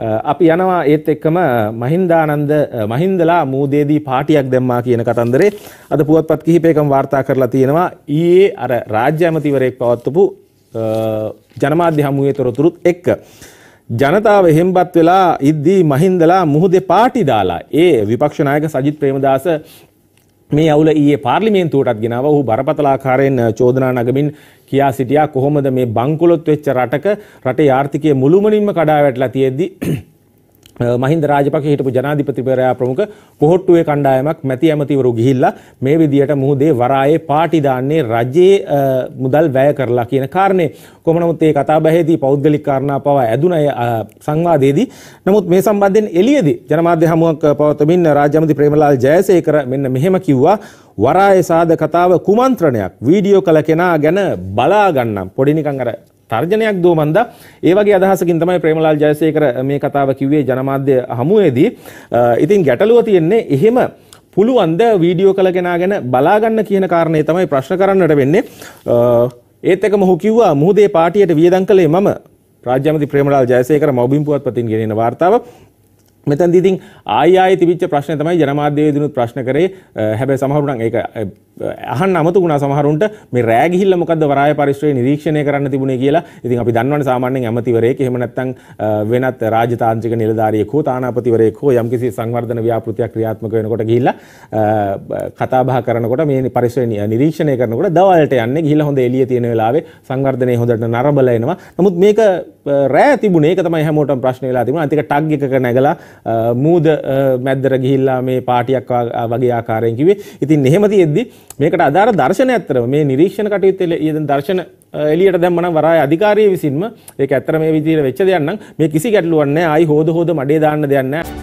අපි යනවා ඒත් එක්කම මහින්දානන්ද මහින්දලා මූදේදී පාටියක් දැම්මා කියන කතන්දරේ අද පුවත්පත් කිහිපයකම වාර්තා කරලා තියෙනවා ඊයේ අර රාජ්‍ය ඇමතිවරයෙක් පවත්වපු ජනමාධ්‍ය හමුවේ තොරතුරුත් එක්ක ජනතාව හෙම්බත් වෙලා ඉද්දී මහින්දලා මුහුදේ පාටි දාලා ඒ විපක්ෂ නායක සජිත් ප්‍රේමදාස මේ අවුල ඊයේ පාර්ලිමේන්තුවටත් ගෙනාව ඔහු බරපතලාකාරයෙන් චෝදනා නගමින් කියා සිටියා කොහොමද මේ බංකොලොත් වෙච්ච රටක රටේ ආර්ථිකය මුළුමනින්ම කඩා වැටලා තියෙද්දි මහින්ද රාජපක්ෂ හිටපු ජනාධිපතිවරයා ප්‍රමුඛ කොහොට්ටුවේ කණ්ඩායමක් මැති ඇමතිවරු ගිහිල්ලා මේ විදියට මුහුදේ වරායේ පාටි දාන්නේ රජයේ මුදල් වැය කරලා කියන කාරණේ කොහොම නමුත් මේ කතාබහේදී පෞද්ගලික කාරණා පවා ඇදුණය සංවාදයේදී නමුත් මේ සම්බන්ධයෙන් එළියේදී ජනමාධ්‍ය හමුවක් පවත්වමින් රාජ්‍යමති ප්‍රේමලාල් ජයසේකර මෙන්න මෙහෙම කිව්වා වරායේ සාද කතාව කුමන්ත්‍රණයක් වීඩියෝ කළ කෙනා ගැන බලා ගන්නම් පොඩි නිකන් අර තර්ජනයක් දෝමන්ද ඒ වගේ අදහසකින් තමයි ප්‍රේමලාල් ජයසේකර මේ කතාව කිව්වේ ජනමාධ්‍ය හමුවේදී. ඉතින් ගැටලුව තියෙන්නේ එහෙම පුළුවන්ද වීඩියෝ කළ කෙනා ගැන බලාගන්න කියන කාරණේ තමයි ප්‍රශ්න කරන්නට වෙන්නේ. ඒත් එක මොහු කිව්වා මුහුදේ පාටියට වියදම් කළේ මම රාජ්‍යමති ප්‍රේමලාල් ජයසේකර මව්බිම් පුවත්පතින් ගෙනෙන වාර්තාව මෙතැන්දී ඉතින් ආයි ආයි තිබිච්ච ප්‍රශ්නේ තමයි ජනමාධ්‍යයේ දිනුත් ප්‍රශ්න කරේ හැබැයි සමහරුණන් ඒක අහන් අමතු වුණා සමහරුන්ට මේ රෑ ගිහිල්ලා මොකද්ද වරාය පරිශ්‍රයේ නිරීක්ෂණය කරන්න තිබුණේ කියලා. ඉතින් අපි දන්නවනේ සාමාන්‍යයෙන් ඇමතිවරයෙක් එහෙම නැත්නම් වෙනත් රාජතාන්ත්‍රික නිලධාරියෙක් හෝ තානාපතිවරයෙක් හෝ යම්කිසි සංවර්ධන ව්‍යාපෘතියක් ක්‍රියාත්මක වෙනකොට ගිහිල්ලා කතා බහ කරනකොට මේ පරිශ්‍රය නිරීක්ෂණය කරනකොට දවල්ට යන්නේ ගිහිල්ලා හොඳ එළිය තියෙන වෙලාවේ සංවර්ධනයේ හොඳට නරඹලා එනවා. නමුත් මේක රෑ තිබුණේ ඒක තමයි හැමෝටම ප්‍රශ්න වෙලා තිබුණා. අන්තික ටග් එකක නැගලා මූද මැද්දර ගිහිල්ලා මේ පාටියක් වගේ ආකාරයෙන් කිව්වේ. ඉතින් එහෙම තියෙද්දි මේකට අදාර දර්ශන ඇත්තර මේ නිරීක්ෂණ කටයුත්තල ඒද දර්ශන එලියට දැම්මන වරා අධිකාරය විසින්ම ඒ ඇත්තර මේ විදිර වෙච්ච දෙයන්න මේ කිසි ගැටලුවන්න අයි හෝද හෝද මඩේ දාන්න දෙයන්න.